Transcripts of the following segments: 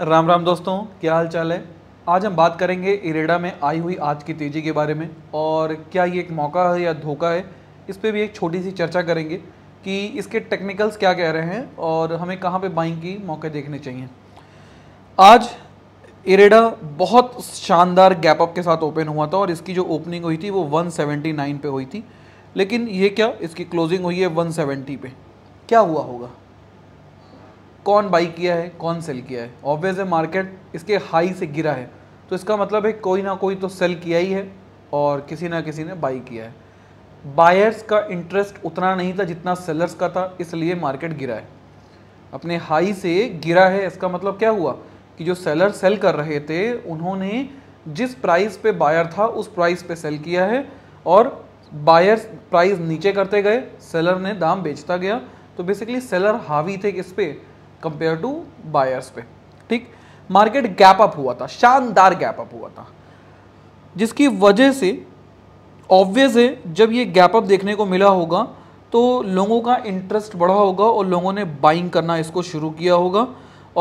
राम राम दोस्तों क्या हाल चाल है आज हम बात करेंगे इरेडा में आई हुई आज की तेज़ी के बारे में और क्या ये एक मौका है या धोखा है इस पर भी एक छोटी सी चर्चा करेंगे कि इसके टेक्निकल्स क्या कह रहे हैं और हमें कहाँ पे बाइंग की मौके देखने चाहिए आज इरेडा बहुत शानदार गैप अप के साथ ओपन हुआ था और इसकी जो ओपनिंग हुई थी वो 179 पे हुई थी लेकिन ये क्या इसकी क्लोजिंग हुई है 170 पे क्या हुआ होगा कौन बाई किया है कौन सेल किया है ऑब्वियस है मार्केट इसके हाई से गिरा है तो इसका मतलब है कोई ना कोई तो सेल किया ही है और किसी ना किसी ने बाई किया है बायर्स का इंटरेस्ट उतना नहीं था जितना सेलर्स का था इसलिए मार्केट गिरा है अपने हाई से गिरा है इसका मतलब क्या हुआ कि जो सेलर सेल कर रहे थे उन्होंने जिस प्राइस पे बायर था उस प्राइस पे सेल किया है और बायर प्राइस नीचे करते गए सेलर ने दाम बेचता गया तो बेसिकली सेलर हावी थे किस पे कंपेयर टू बायर्स पे ठीक मार्केट गैप अप हुआ था शानदार गैप अप हुआ था जिसकी वजह से ऑब्वियस है जब ये गैप अप देखने को मिला होगा तो लोगों का इंटरेस्ट बढ़ा होगा और लोगों ने बाइंग करना इसको शुरू किया होगा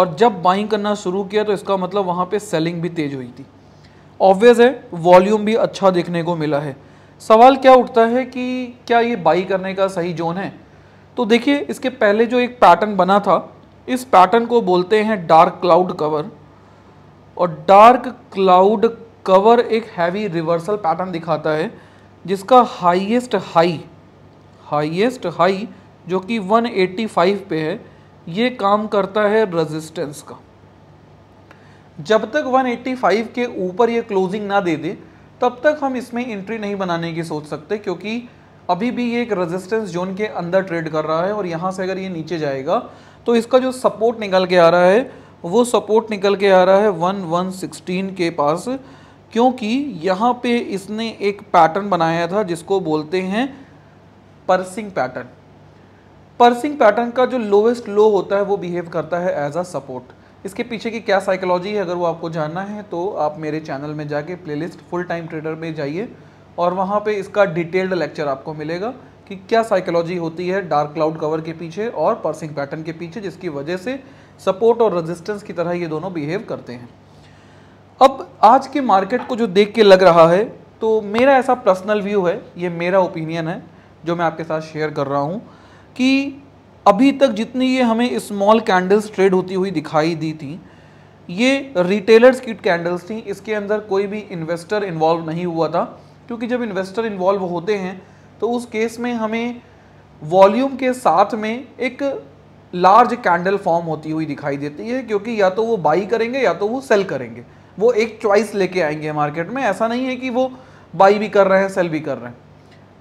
और जब बाइंग करना शुरू किया तो इसका मतलब वहाँ पे सेलिंग भी तेज हुई थी ऑब्वियस है वॉल्यूम भी अच्छा देखने को मिला है सवाल क्या उठता है कि क्या ये बाई करने का सही जोन है तो देखिए इसके पहले जो एक पैटर्न बना था इस पैटर्न को बोलते हैं डार्क क्लाउड कवर और डार्क क्लाउड कवर एक हैवी रिवर्सल पैटर्न दिखाता है जिसका हाईएस्ट हाई हाईएस्ट हाई जो कि 185 पे है ये काम करता है रेजिस्टेंस का जब तक 185 के ऊपर ये क्लोजिंग ना दे दे तब तक हम इसमें एंट्री नहीं बनाने की सोच सकते क्योंकि अभी भी ये एक रेजिस्टेंस जोन के अंदर ट्रेड कर रहा है और यहाँ से अगर ये नीचे जाएगा तो इसका जो सपोर्ट निकल के आ रहा है वो सपोर्ट निकल के आ रहा है वन वन सिक्सटीन के पास क्योंकि यहाँ पे इसने एक पैटर्न बनाया था जिसको बोलते हैं पर्सिंग पैटर्न पर्सिंग पैटर्न का जो लोवेस्ट लो होता है वो बिहेव करता है एज अ सपोर्ट इसके पीछे की क्या साइकोलॉजी है अगर वो आपको जानना है तो आप मेरे चैनल में जाके प्लेलिस्ट फुल टाइम ट्रेडर में जाइए और वहाँ पे इसका डिटेल्ड लेक्चर आपको मिलेगा कि क्या साइकोलॉजी होती है डार्क क्लाउड कवर के पीछे और पर्सिंग पैटर्न के पीछे जिसकी वजह से सपोर्ट और रेजिस्टेंस की तरह ये दोनों बिहेव करते हैं अब आज के मार्केट को जो देख के लग रहा है तो मेरा ऐसा पर्सनल व्यू है ये मेरा ओपिनियन है जो मैं आपके साथ शेयर कर रहा हूँ कि अभी तक जितनी ये हमें स्मॉल कैंडल्स ट्रेड होती हुई दिखाई दी थी ये रिटेलर्स की कैंडल्स थी इसके अंदर कोई भी इन्वेस्टर इन्वॉल्व नहीं हुआ था क्योंकि जब इन्वेस्टर इन्वॉल्व होते हैं तो उस केस में हमें वॉल्यूम के साथ में एक लार्ज कैंडल फॉर्म होती हुई दिखाई देती है क्योंकि या तो वो बाई करेंगे या तो वो सेल करेंगे वो एक चॉइस लेके आएंगे मार्केट में ऐसा नहीं है कि वो बाई भी कर रहे हैं सेल भी कर रहे हैं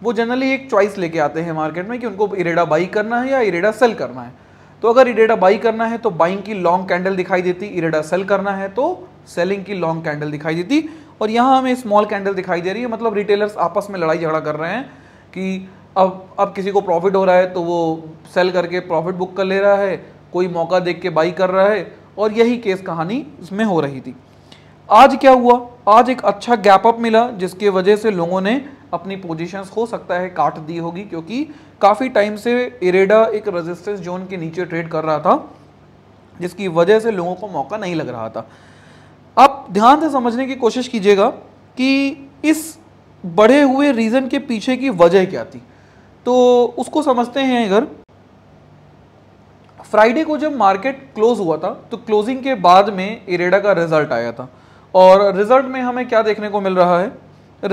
वो जनरली एक चॉइस लेके आते हैं मार्केट में कि उनको इरेडा बाई करना है या इरेडा सेल करना है तो अगर इरेडा बाई करना है तो बाइंग की लॉन्ग कैंडल दिखाई देती इरेडा सेल करना है तो सेलिंग की लॉन्ग कैंडल दिखाई देती और यहाँ हमें स्मॉल कैंडल दिखाई दे रही है मतलब रिटेलर्स आपस में लड़ाई झगड़ा कर रहे हैं कि अब अब किसी को प्रॉफिट हो रहा है तो वो सेल करके प्रॉफिट बुक कर ले रहा है कोई मौका देख के बाई कर रहा है और यही केस कहानी इसमें हो रही थी आज क्या हुआ आज एक अच्छा गैप अप मिला जिसके वजह से लोगों ने अपनी पोजीशंस हो सकता है काट दी होगी क्योंकि काफ़ी टाइम से इरेडा एक रेजिस्टेंस जोन के नीचे ट्रेड कर रहा था जिसकी वजह से लोगों को मौका नहीं लग रहा था आप ध्यान से समझने की कोशिश कीजिएगा कि इस बढ़े हुए रीज़न के पीछे की वजह क्या थी तो उसको समझते हैं अगर फ्राइडे को जब मार्केट क्लोज हुआ था तो क्लोजिंग के बाद में इरेडा का रिजल्ट आया था और रिजल्ट में हमें क्या देखने को मिल रहा है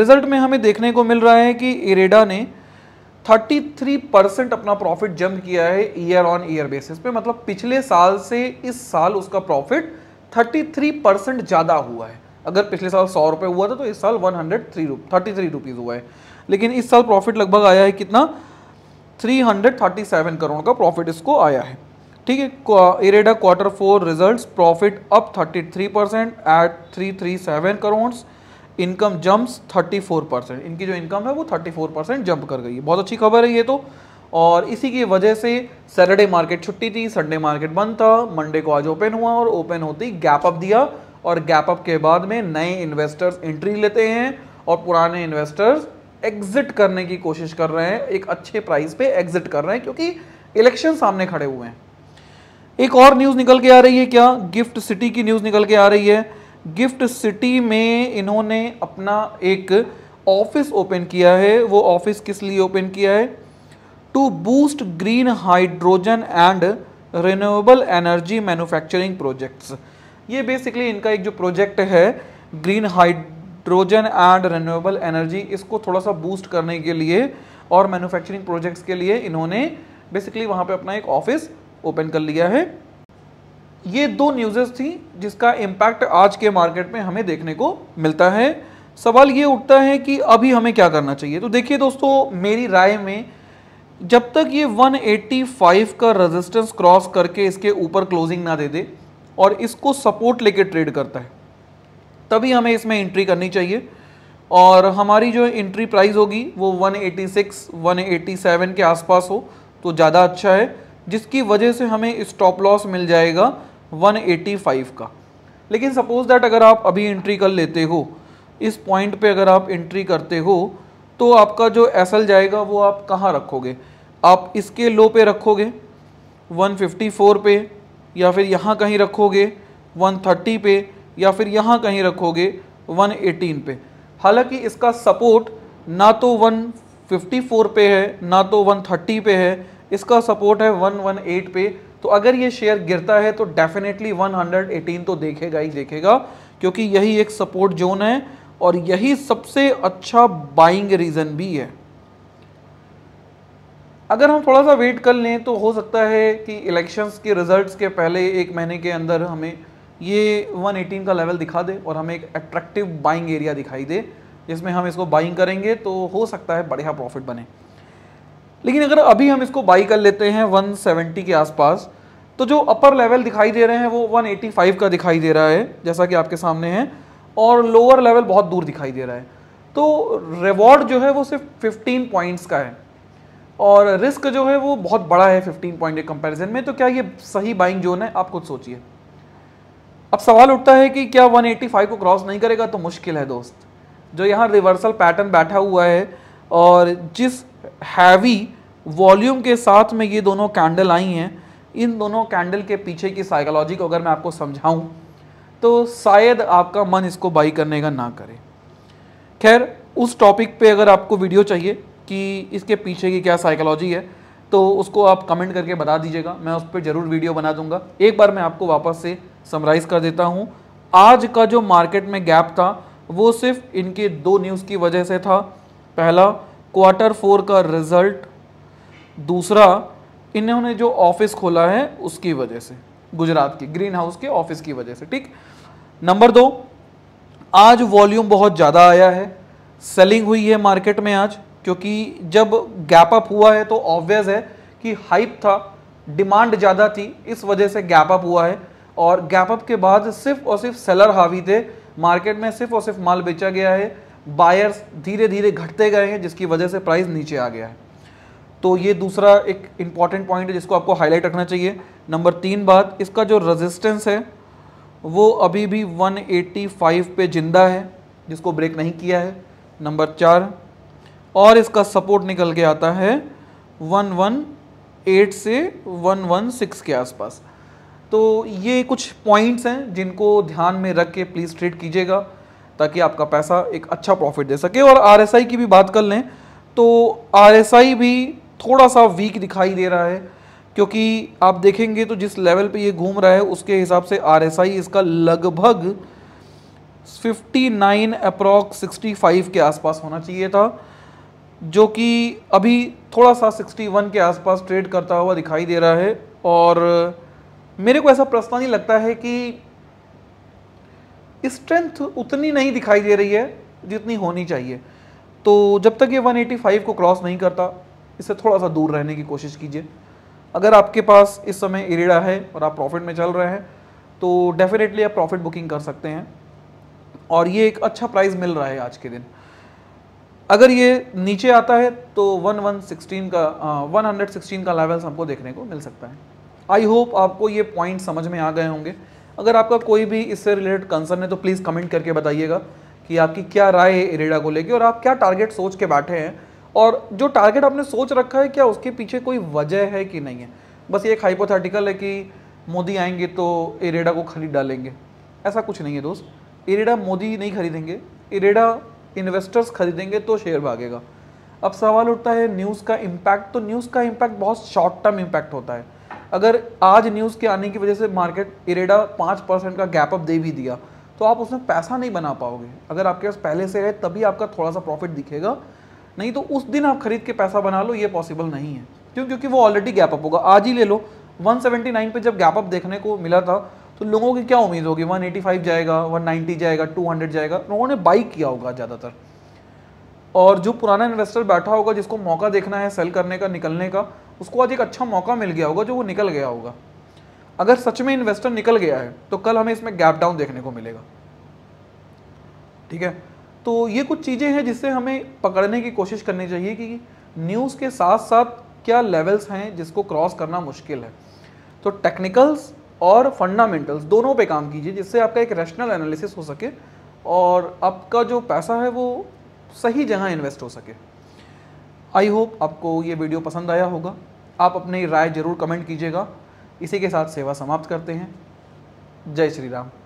रिजल्ट में हमें देखने को मिल रहा है कि इरेडा ने 33 परसेंट अपना प्रॉफिट जंप किया है ईयर ऑन ईयर बेसिस पे मतलब पिछले साल से इस साल उसका प्रॉफिट 33 ज़्यादा हुआ है अगर पिछले साल सौ रुपये हुआ था तो इस साल वन हंड्रेड थ्री थर्टी हुआ है लेकिन इस साल प्रॉफिट लगभग आया है कितना 337 करोड़ का प्रॉफिट इसको आया है ठीक है IREDA quarter four results profit up 33 percent at 337 crore income jumps 34 percent इनकी जो इनकम है वो 34 परसेंट जंप कर गई है बहुत अच्छी खबर है ये तो और इसी की वजह से सैटरडे मार्केट छुट्टी थी संडे मार्केट बंद था मंडे को आज ओपन हुआ और ओपन होती गैप अप दिया और गैप अप के बाद में नए इन्वेस्टर्स एंट्री लेते हैं और पुराने इन्वेस्टर्स एग्जिट करने की कोशिश कर रहे हैं एक अच्छे प्राइस पे एग्जिट कर रहे हैं क्योंकि इलेक्शन सामने खड़े हुए हैं एक और न्यूज़ निकल के आ रही है क्या गिफ्ट सिटी की न्यूज़ निकल के आ रही है गिफ्ट सिटी में इन्होंने अपना एक ऑफिस ओपन किया है वो ऑफिस किस लिए ओपन किया है to boost green hydrogen and renewable energy manufacturing projects ये बेसिकली इनका एक जो प्रोजेक्ट है green hydrogen and renewable energy इसको थोड़ा सा बूस्ट करने के लिए और मैन्युफैक्चरिंग प्रोजेक्ट्स के लिए इन्होंने बेसिकली वहाँ पर अपना एक ऑफिस ओपन कर लिया है ये दो न्यूजेस थी जिसका इम्पैक्ट आज के मार्केट में हमें देखने को मिलता है सवाल ये उठता है कि अभी हमें क्या करना चाहिए तो देखिए दोस्तों मेरी राय में जब तक ये 185 का रेजिस्टेंस क्रॉस करके इसके ऊपर क्लोजिंग ना दे दे और इसको सपोर्ट लेके ट्रेड करता है तभी हमें इसमें एंट्री करनी चाहिए और हमारी जो एंट्री प्राइस होगी वो 186 187 के आसपास हो तो ज़्यादा अच्छा है जिसकी वजह से हमें स्टॉप लॉस मिल जाएगा 185 का लेकिन सपोज़ दैट अगर आप अभी एंट्री कर लेते हो इस पॉइंट पे अगर आप एंट्री करते हो तो आपका जो एस जाएगा वो आप कहाँ रखोगे आप इसके लो पे रखोगे 154 पे या फिर यहाँ कहीं रखोगे 130 पे या फिर यहाँ कहीं रखोगे 118 पे हालांकि इसका सपोर्ट ना तो 154 पे है ना तो 130 पे है इसका सपोर्ट है 118 पे तो अगर ये शेयर गिरता है तो डेफिनेटली 118 तो देखेगा ही देखेगा क्योंकि यही एक सपोर्ट जोन है और यही सबसे अच्छा बाइंग रीज़न भी है अगर हम थोड़ा सा वेट कर लें तो हो सकता है कि इलेक्शंस के रिजल्ट्स के पहले एक महीने के अंदर हमें ये 118 का लेवल दिखा दे और हमें एक अट्रैक्टिव बाइंग एरिया दिखाई दे जिसमें हम इसको बाइंग करेंगे तो हो सकता है बढ़िया प्रॉफिट बने लेकिन अगर अभी हम इसको बाई कर लेते हैं 170 के आसपास तो जो अपर लेवल दिखाई दे रहे हैं वो 185 का दिखाई दे रहा है जैसा कि आपके सामने है और लोअर लेवल बहुत दूर दिखाई दे रहा है तो रिवॉर्ड जो है वो सिर्फ 15 पॉइंट्स का है और रिस्क जो है वो बहुत बड़ा है 15 पॉइंट के कंपैरिजन में तो क्या ये सही बाइंग जोन है आप खुद सोचिए अब सवाल उठता है कि क्या 185 को क्रॉस नहीं करेगा तो मुश्किल है दोस्त जो यहाँ रिवर्सल पैटर्न बैठा हुआ है और जिस हैवी वॉल्यूम के साथ में ये दोनों कैंडल आई हैं इन दोनों कैंडल के पीछे की साइकोलॉजी को अगर मैं आपको समझाऊं तो शायद आपका मन इसको बाई करने का ना करे खैर उस टॉपिक पे अगर आपको वीडियो चाहिए कि इसके पीछे की क्या साइकोलॉजी है तो उसको आप कमेंट करके बता दीजिएगा मैं उस पर ज़रूर वीडियो बना दूंगा एक बार मैं आपको वापस से समराइज कर देता हूँ आज का जो मार्केट में गैप था वो सिर्फ इनके दो न्यूज़ की वजह से था पहला क्वार्टर फोर का रिजल्ट दूसरा इन्होंने जो ऑफिस खोला है उसकी वजह से गुजरात की ग्रीन हाउस के ऑफिस की वजह से ठीक नंबर दो आज वॉल्यूम बहुत ज़्यादा आया है सेलिंग हुई है मार्केट में आज क्योंकि जब गैप अप हुआ है तो ऑब्वियस है कि हाइप था डिमांड ज़्यादा थी इस वजह से गैप अप हुआ है और गैप अप के बाद सिर्फ और सिर्फ सेलर हावी थे मार्केट में सिर्फ और सिर्फ माल बेचा गया है बायर्स धीरे धीरे घटते गए हैं जिसकी वजह से प्राइस नीचे आ गया है तो ये दूसरा एक इम्पॉर्टेंट पॉइंट है जिसको आपको हाईलाइट रखना चाहिए नंबर तीन बात इसका जो रेजिस्टेंस है वो अभी भी 185 पे जिंदा है जिसको ब्रेक नहीं किया है नंबर चार और इसका सपोर्ट निकल के आता है 118 से 116 के आसपास तो ये कुछ पॉइंट्स हैं जिनको ध्यान में रख के प्लीज़ ट्रेड कीजिएगा ताकि आपका पैसा एक अच्छा प्रॉफिट दे सके और आर की भी बात कर लें तो आर भी थोड़ा सा वीक दिखाई दे रहा है क्योंकि आप देखेंगे तो जिस लेवल पे ये घूम रहा है उसके हिसाब से आर इसका लगभग 59 अप्रॉक्स सिक्सटी के आसपास होना चाहिए था जो कि अभी थोड़ा सा 61 के आसपास ट्रेड करता हुआ दिखाई दे रहा है और मेरे को ऐसा प्रश्न नहीं लगता है कि स्ट्रेंथ उतनी नहीं दिखाई दे रही है जितनी होनी चाहिए तो जब तक ये 185 को क्रॉस नहीं करता इससे थोड़ा सा दूर रहने की कोशिश कीजिए अगर आपके पास इस समय इरेडा है और आप प्रॉफिट में चल रहे हैं तो डेफिनेटली आप प्रॉफिट बुकिंग कर सकते हैं और ये एक अच्छा प्राइस मिल रहा है आज के दिन अगर ये नीचे आता है तो 1116 का वन हंड्रेड का लेवल्स हमको देखने को मिल सकता है आई होप आपको ये पॉइंट समझ में आ गए होंगे अगर आपका कोई भी इससे रिलेटेड कंसर्न है तो प्लीज़ कमेंट करके बताइएगा कि आपकी क्या राय है इरेडा को लेकर और आप क्या टारगेट सोच के बैठे हैं और जो टारगेट आपने सोच रखा है क्या उसके पीछे कोई वजह है कि नहीं है बस ये एक हाइपोथेटिकल है कि मोदी आएंगे तो इरेडा को खरीद डालेंगे ऐसा कुछ नहीं है दोस्त इरेडा मोदी नहीं खरीदेंगे इरेडा इन्वेस्टर्स खरीदेंगे तो शेयर भागेगा अब सवाल उठता है न्यूज़ का इम्पैक्ट तो न्यूज़ का इम्पैक्ट बहुत शॉर्ट टर्म इम्पैक्ट होता है अगर आज न्यूज़ के आने की वजह से मार्केट इरेडा पाँच परसेंट का गैप अप दे भी दिया तो आप उसमें पैसा नहीं बना पाओगे अगर आपके पास पहले से है तभी आपका थोड़ा सा प्रॉफिट दिखेगा नहीं तो उस दिन आप खरीद के पैसा बना लो ये पॉसिबल नहीं है क्यों क्योंकि वो ऑलरेडी गैप अप होगा आज ही ले लो 179 पे जब गैप अप देखने को मिला था तो लोगों की क्या उम्मीद होगी 185 जाएगा 190 जाएगा 200 जाएगा लोगों ने बाई किया होगा ज़्यादातर और जो पुराना इन्वेस्टर बैठा होगा जिसको मौका देखना है सेल करने का निकलने का उसको आज एक अच्छा मौका मिल गया होगा जो वो निकल गया होगा अगर सच में इन्वेस्टर निकल गया है तो कल हमें इसमें गैप डाउन देखने को मिलेगा ठीक है तो ये कुछ चीज़ें हैं जिससे हमें पकड़ने की कोशिश करनी चाहिए कि न्यूज़ के साथ साथ क्या लेवल्स हैं जिसको क्रॉस करना मुश्किल है तो टेक्निकल्स और फंडामेंटल्स दोनों पे काम कीजिए जिससे आपका एक रैशनल एनालिसिस हो सके और आपका जो पैसा है वो सही जगह इन्वेस्ट हो सके आई होप आपको ये वीडियो पसंद आया होगा आप अपनी राय ज़रूर कमेंट कीजिएगा इसी के साथ सेवा समाप्त करते हैं जय श्री राम